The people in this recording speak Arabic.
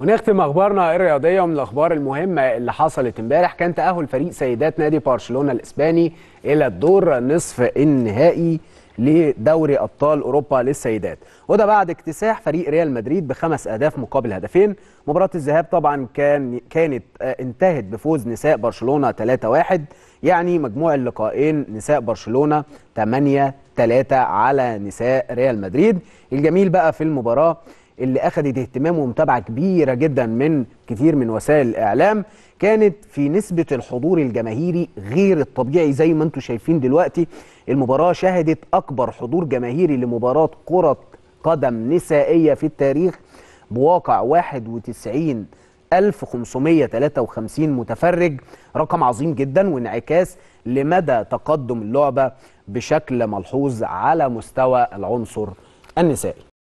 ونختم اخبارنا الرياضيه ومن الاخبار المهمه اللي حصلت امبارح كان تاهل فريق سيدات نادي برشلونه الاسباني الى الدور نصف النهائي لدوري ابطال اوروبا للسيدات وده بعد اكتساح فريق ريال مدريد بخمس اهداف مقابل هدفين مباراه الذهاب طبعا كان كانت آه، انتهت بفوز نساء برشلونه 3-1 يعني مجموع اللقاءين نساء برشلونه 8 3 على نساء ريال مدريد الجميل بقى في المباراه اللي أخذت اهتمام ومتابعة كبيرة جدا من كتير من وسائل الإعلام كانت في نسبة الحضور الجماهيري غير الطبيعي زي ما انتم شايفين دلوقتي المباراة شهدت أكبر حضور جماهيري لمباراة كرة قدم نسائية في التاريخ بواقع 91 1553 متفرج رقم عظيم جدا وانعكاس لمدى تقدم اللعبة بشكل ملحوظ على مستوى العنصر النسائي